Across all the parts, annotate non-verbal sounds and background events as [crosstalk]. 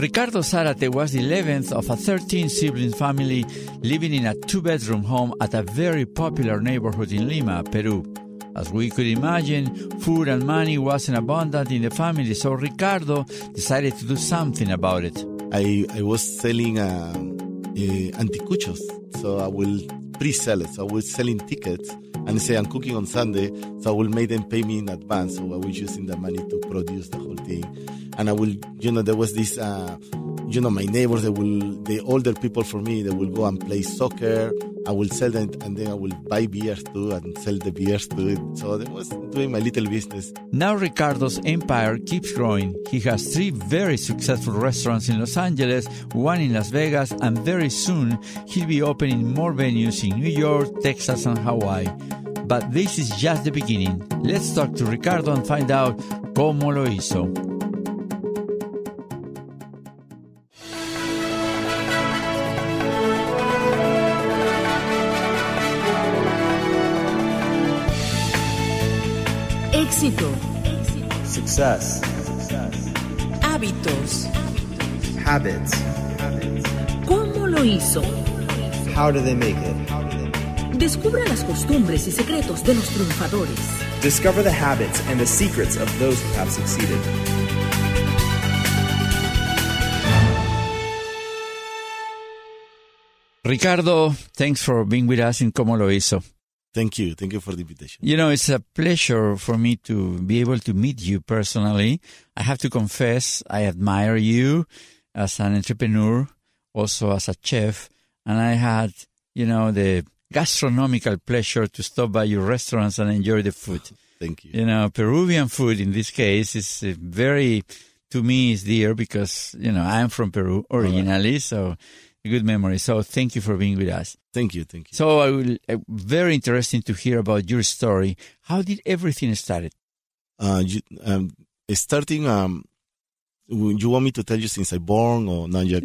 Ricardo Zarate was the 11th of a 13 sibling family living in a two bedroom home at a very popular neighborhood in Lima, Peru. As we could imagine, food and money wasn't abundant in the family, so Ricardo decided to do something about it. I, I was selling uh, uh, anticuchos, so I will pre-sell it. So I was selling tickets and say I'm cooking on Sunday, so I will make them pay me in advance. So I was using the money to produce the whole thing and I will, you know, there was this, uh, you know, my neighbors, they will, the older people for me, they will go and play soccer. I will sell them, and then I will buy beers too and sell the beers to So I was doing my little business. Now Ricardo's empire keeps growing. He has three very successful restaurants in Los Angeles, one in Las Vegas, and very soon he'll be opening more venues in New York, Texas, and Hawaii. But this is just the beginning. Let's talk to Ricardo and find out cómo lo hizo. Hábitos. Habits. ¿Cómo lo hizo? How do they make it? Descubra las costumbres y secretos de los triunfadores. Discover the habits and the secrets of those who have succeeded. Ricardo, thanks for being with us in Cómo lo hizo. Thank you. Thank you for the invitation. You know, it's a pleasure for me to be able to meet you personally. I have to confess, I admire you as an entrepreneur, also as a chef. And I had, you know, the gastronomical pleasure to stop by your restaurants and enjoy the food. [laughs] Thank you. You know, Peruvian food in this case is uh, very, to me, is dear because, you know, I'm from Peru originally. Right. So, good memory. So thank you for being with us. Thank you, thank you. So I will uh, very interesting to hear about your story. How did everything started? Uh, you, um, starting um, you want me to tell you since I born or not yet?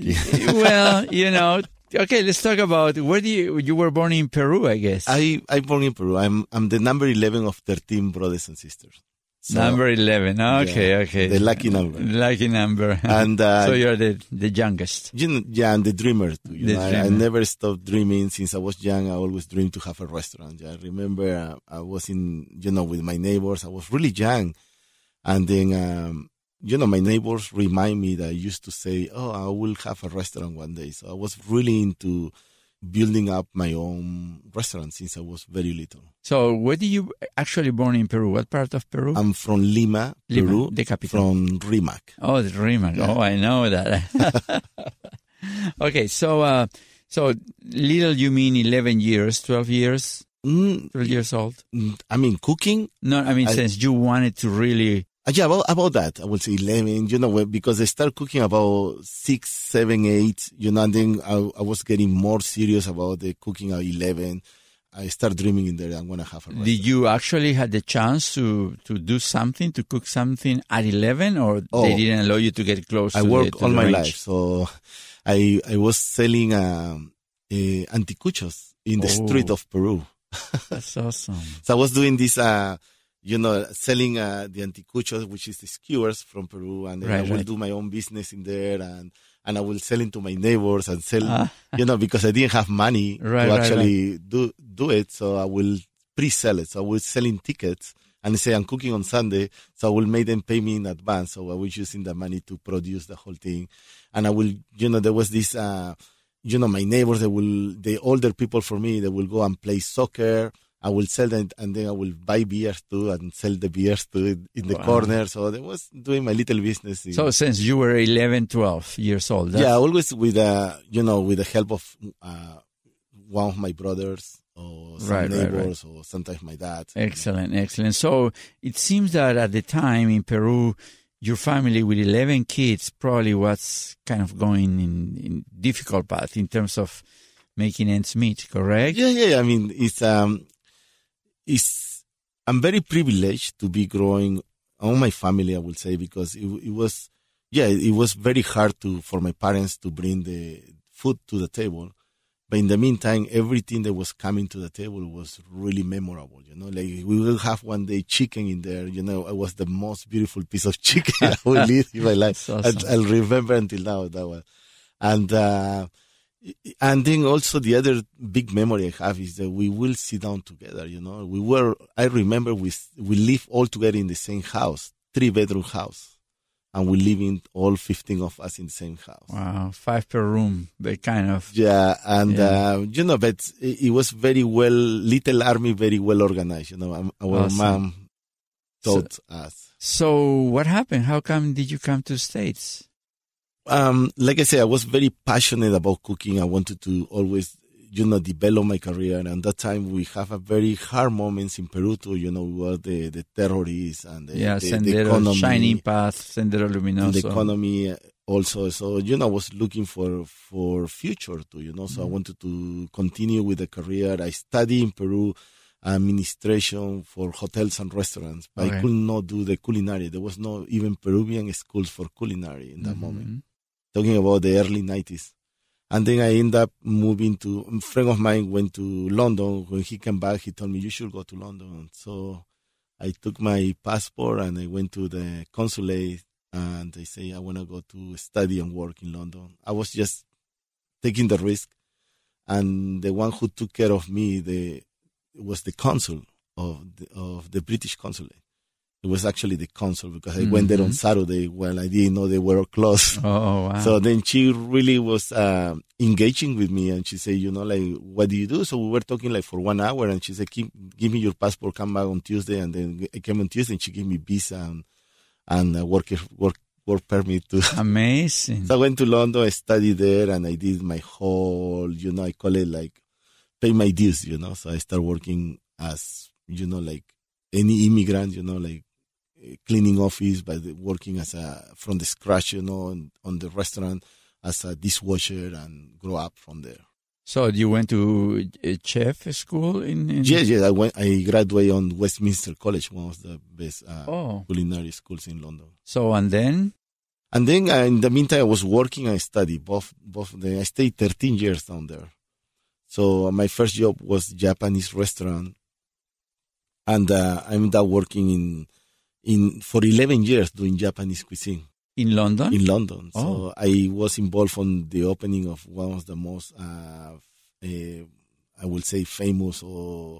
[laughs] well, you know, okay, let's talk about where do you you were born in Peru, I guess. I I born in Peru. I'm I'm the number eleven of thirteen brothers and sisters. So, number 11. Ah, okay, yeah, okay. The lucky number. Lucky number. And uh, [laughs] So you're the, the youngest. You, yeah, and the dreamer. Too, the know, dreamer. I, I, never stopped dreaming. Since I was young, I always dreamed to have a restaurant. I remember uh, I was in, you know, with my neighbors. I was really young. And then, um, you know, my neighbors remind me that I used to say, oh, I will have a restaurant one day. So I was really into building up my own restaurant since I was very little. So, where did you actually born in Peru? What part of Peru? I'm from Lima, Lima Peru, the capital. From Rimac. Oh, the Rimac. Yeah. Oh, I know that. [laughs] okay, so uh, so little you mean 11 years, 12 years? Mm, 12 years old. I mean cooking? No, I mean I, since you wanted to really uh, yeah, about, about that, I would say 11, you know, because I started cooking about six, seven, eight, you know, and then I, I was getting more serious about the cooking at 11. I start dreaming in there. I'm gonna have a. Restaurant. Did you actually had the chance to to do something to cook something at 11, or oh, they didn't allow you to get close? I worked all my range? life, so I I was selling um, uh, anticuchos in the oh, street of Peru. [laughs] that's awesome. So I was doing this. Uh, you know, selling uh, the anticuchos, which is the skewers from Peru, and then right, I will do my own business in there, and and I will sell it to my neighbors and sell, ah. you know, because I didn't have money [laughs] right, to actually do do it, so I will pre-sell it. So I will selling tickets, and say I'm cooking on Sunday, so I will make them pay me in advance. So I was using the money to produce the whole thing, and I will, you know, there was this. Uh, you know, my neighbors, they will, the older people for me, they will go and play soccer I will sell it and then I will buy beers too and sell the beers too in, the wow. corner. So I was doing my little business. So since you were 11, 12 years old. That's... Yeah, always with, uh, you know, with the help of uh, one of my brothers or some right, neighbors right, right. or sometimes my dad. Excellent, you know. excellent. So it seems that at the time in Peru, your family with 11 kids probably was kind of going in, in difficult path in terms of making ends meet, correct? Yeah, yeah. I mean, it's um, is I'm very privileged to be growing all my family, I will say, because it, it was, yeah, it was very hard to for my parents to bring the food to the table. But in the meantime, everything that was coming to the table was really memorable. You know, like we will have one day chicken in there. You know, it was the most beautiful piece of chicken [laughs] I will eat in my life. Awesome. I'll, I'll, remember until now that one. And uh, and then also the other big memory I have is that we will sit down together. You know, we were. I remember we we live all together in the same house, three bedroom house, and we live in all fifteen of us in the same house. Wow, five per room. They kind of yeah, and yeah. Uh, you know, but it, it, was very well. Little army, very well organized. You know, um, our awesome. mom taught so, us. So what happened? How come did you come to states? um, like I said, I was very passionate about cooking. I wanted to always, you know, develop my career. And at that time, we have a very hard moments in Peru. Too. You know, we were the, the terrorists and the, yeah, the, sendero, the economy, shining path, sendero luminoso, the economy also. So you know, I was looking for for future too. You know, so mm I mm-hmm. wanted to continue with the career. I studied in Peru administration for hotels and restaurants, but okay. I could not do the culinary. There was no even Peruvian schools for culinary in that mm-hmm. moment talking about the early 90s. And then I end up moving to a friend of mine went to London. When he came back, he told me you should go to London. So I took my passport and I went to the consulate and they say I want to go to study and work in London. I was just taking the risk, and the one who took care of me the was the consul of the, of the British consulate. It was actually the consul because I mm-hmm. went there on mm-hmm. Saturday when I didn't know they were [laughs] closed. Oh, oh, wow. So then she really was uh, engaging with me and she said, you know, like, what do you do? So we were talking like for one hour and she said, give, give me your passport, come back on Tuesday. And then I came on Tuesday and she gave me visa and, and uh, work, work, work permit too. [laughs] Amazing. so I went to London, I studied there and I did my whole, you know, I call it like pay my dues, you know. So I start working as, you know, like any immigrant, you know, like cleaning office, by the, working as a from the scratch, you know, on, on the restaurant as a dishwasher and grow up from there. So you went to chef school in, in? Yes, yes. I went. I graduated on Westminster College, one of the best uh, oh. culinary schools in London. So and then, and then uh, in the meantime, I was working and study both. Both. Then I stayed 13 years down there. So uh, my first job was Japanese restaurant, and uh, I ended up working in in for 11 years doing Japanese cuisine. In London? In London. Oh. So I was involved on the opening of one of the most, uh, uh, I will say, famous or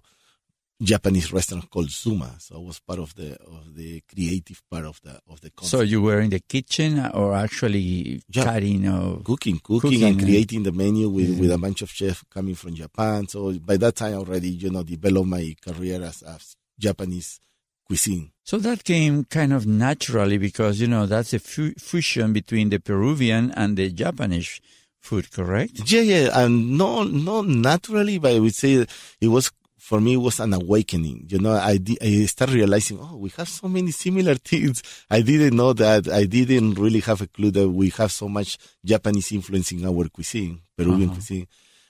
Japanese restaurant called Suma. So I was part of the of the creative part of the of the. Concept. So you were in the kitchen or actually yeah. cutting or cooking, cooking, cooking and creating the menu with, mm-hmm. with a bunch of chefs coming from Japan. So by that time, already you know developed my career as a Japanese cuisine. So that came kind of naturally because, you know, that's a fusion between the Peruvian and the Japanese food, correct? Yeah, yeah. And not, not naturally, but I would say it was, for me, it was an awakening. You know, I, di- I started realizing, oh, we have so many similar things. I didn't know that. I didn't really have a clue that we have so much Japanese influence in our cuisine, Peruvian uh-huh. cuisine.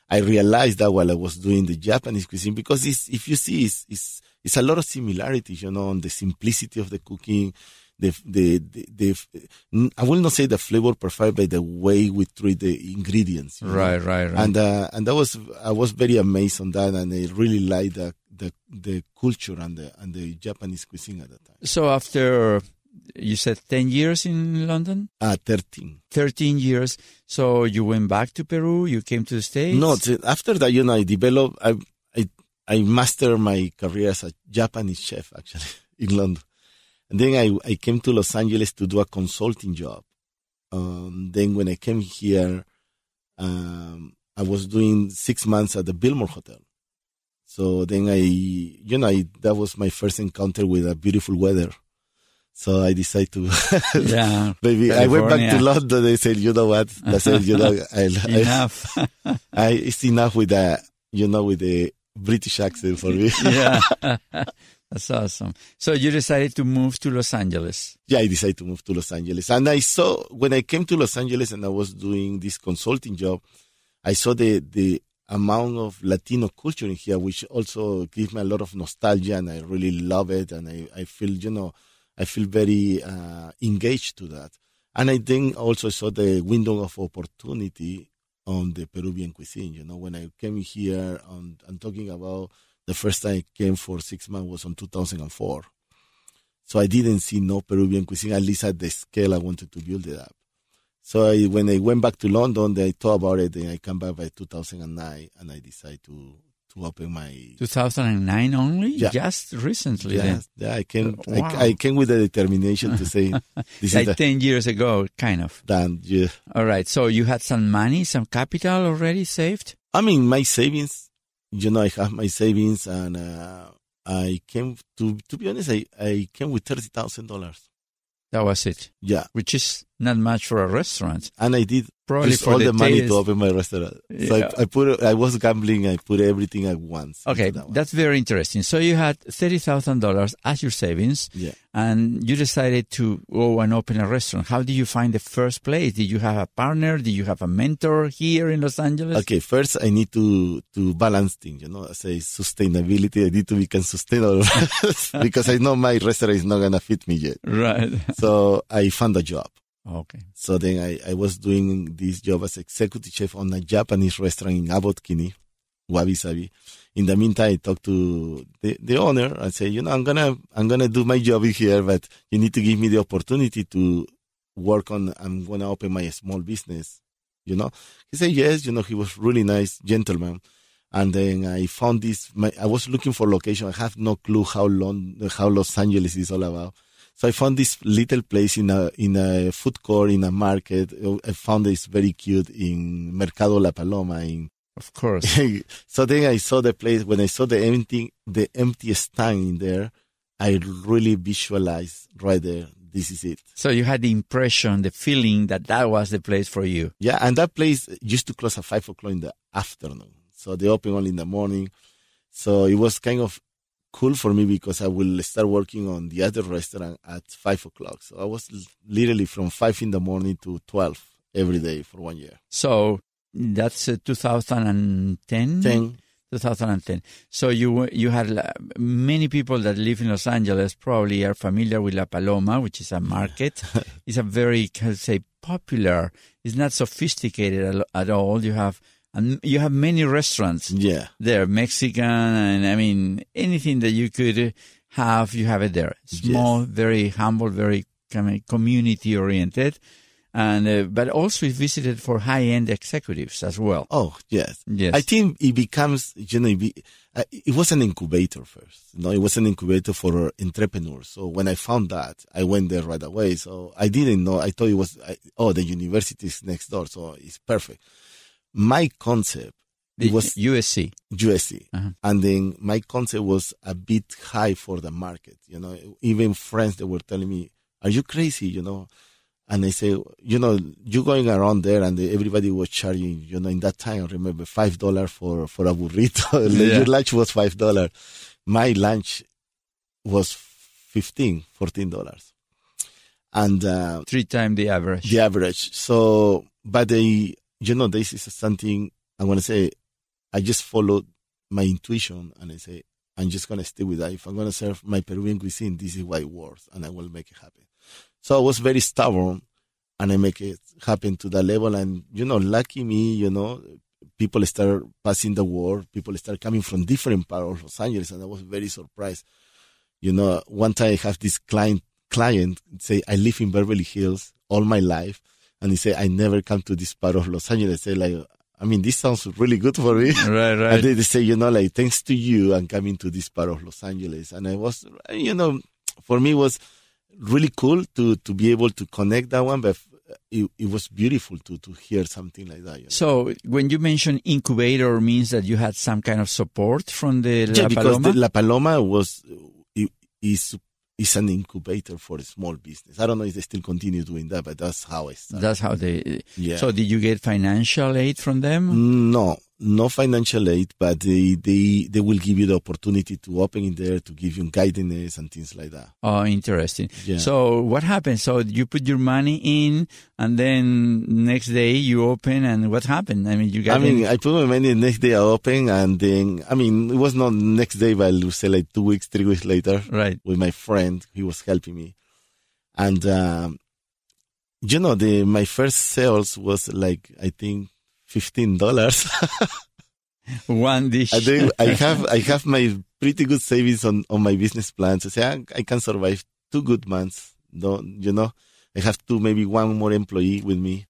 I realized that while I was doing the Japanese cuisine, because it's, if you see, it's, it's it's a lot of similarities, you know, on the simplicity of the cooking. The, the, the, the I will not say the flavor profile, but the way we treat the ingredients. Right, know? right, right. And uh, and that was I was very amazed on that, and I really liked the the, the culture and the and the Japanese cuisine at that time. So after you said 10 years in London? Uh, 13. 13 years. So you went back to Peru, you came to the States? No, after that, you know, I developed, I I mastered my career as a Japanese chef actually [laughs] in London. And then I, I came to Los Angeles to do a consulting job. Um, then when I came here, um, I was doing six months at the Billmore Hotel. So then I, you know, I, that was my first encounter with a beautiful weather. So I decided to, [laughs] yeah, maybe I went back to London. They said, you know what? I said, You know, [laughs] I, enough. I, I, it's enough with that, you know, with the British accent for [laughs] me. yeah. [laughs] That's awesome. So you decided to move to Los Angeles. Yeah, I decided to move to Los Angeles. And I saw when I came to Los Angeles and I was doing this consulting job, I saw the the amount of Latino culture in here, which also gave me a lot of nostalgia, and I really love it. And I, I feel, you know, I feel very uh, engaged to that. And I think also saw the window of opportunity on the Peruvian cuisine. You know, when I came here, on, I'm talking about the first time I came for six months was on 2004. So I didn't see no Peruvian cuisine, at least at the scale I wanted to build it up. So I, when I went back to London, I thought about it, and I come back by 2009, and I decided to to open my 2009 only yeah. just recently yeah, yeah i came wow. I, I, came with the determination to say [laughs] this like 10 years ago kind of Done. yeah all right so you had some money some capital already saved i mean my savings you know i have my savings and uh, i came to to be honest i, I came with $30000 that was it yeah which is not much for a restaurant. And I did probably use all the, the money to open my restaurant. So I, I, put I was gambling. I put everything at once. Okay, that that's very interesting. So you had thirty thousand dollars as your savings, yeah. and you decided to go and open a restaurant. How did you find the first place? Did you have a partner? Did you have a mentor here in Los Angeles? Okay, first I need to to balance things. You know, say sustainability. I need to become sustainable [laughs] because I know my restaurant is not gonna fit me yet. Right. So I found a job. Okay. So then I, I was doing this job as executive chef on a Japanese restaurant in Abotkini, Wabi Sabi. In the meantime, I talked to the, the owner. I said, you know, I'm gonna I'm gonna do my job here, but you need to give me the opportunity to work on. I'm gonna open my small business. You know, he said yes. You know, he was really nice gentleman. And then I found this. My, I was looking for location. I have no clue how long how Los Angeles is all about. So I found this little place in a in a food court in a market. I found this very cute in Mercado La Paloma in of course. [laughs] so then I saw the place when I saw the empty the empty stand in there, I really visualized right there. This is it. So you had the impression, the feeling that that was the place for you. Yeah, and that place used to close at five o'clock in the afternoon. So they open only in the morning. So it was kind of cool for me because I will start working on the other restaurant at five o'clock. So I was literally from five in the morning to twelve every day for one year. So that's uh, 2010. 2010. So you you had uh, many people that live in Los Angeles probably are familiar with La Paloma, which is a market. [laughs] it's a very can say popular. It's not sophisticated at all. You have and you have many restaurants. Yeah, they're Mexican and I mean anything that you could have, you have it there. Small, yes. very humble, very community oriented, and uh, but also visited for high end executives as well. Oh yes, yes. I think it becomes you know it uh, was an incubator first. You no, know? it was an incubator for entrepreneurs. So when I found that, I went there right away. So I didn't know. I thought it was I, oh the university is next door, so it's perfect my concept it was USC, USC, uh-huh. and then my concept was a bit high for the market. You know, even friends they were telling me, "Are you crazy?" You know, and I say, you know, you going around there, and everybody was charging. You know, in that time, I remember five dollar for for a burrito. [laughs] yeah. Your lunch was five dollar. My lunch was 15 dollars, and uh, three times the average. The average. So, but they you know, this is something I want to say. I just followed my intuition and I say, I'm just going to stay with that. If I'm going to serve my Peruvian cuisine, this is what it works, and I will make it happen. So I was very stubborn and I make it happen to that level. And, you know, lucky me, you know, people start passing the word. People start coming from different parts of Los Angeles, and I was very surprised. You know, one time I have this client client say, "I live in Beverly Hills all my life and he said, I never come to this part of Los Angeles. I said, like, I mean, this sounds really good for me. [laughs] Right, right. And they, they say, you know, like, thanks to you, I'm coming to this part of Los Angeles. And I was, you know, for me was really cool to, to be able to connect that one, but it, it was beautiful to, to hear something like that. You know? So when you mention incubator means that you had some kind of support from the La yeah, Paloma? because the La Paloma was, is is an incubator for small business. I don't know if they still continue doing that, but that's how I started. That's how they. Yeah. So, did you get financial aid from them? No, no financial aid, but they, they, they will give you the opportunity to open in there, to give you guidance and things like that. Oh, interesting. Yeah. So what happened? So you put your money in and then next day you open and what happened? I mean, you got I mean, in- I put my money next day I open and then, I mean, it was not next day, but I will say like two weeks, three weeks later. Right. With my friend, he was helping me. And, um, you know, the, my first sales was like, I think fifteen dollars. [laughs] One dish. I, I [laughs] have I have my pretty good savings on, on my business plan. So say I, ah, I can survive two good months. Don't you know? I have two maybe one more employee with me.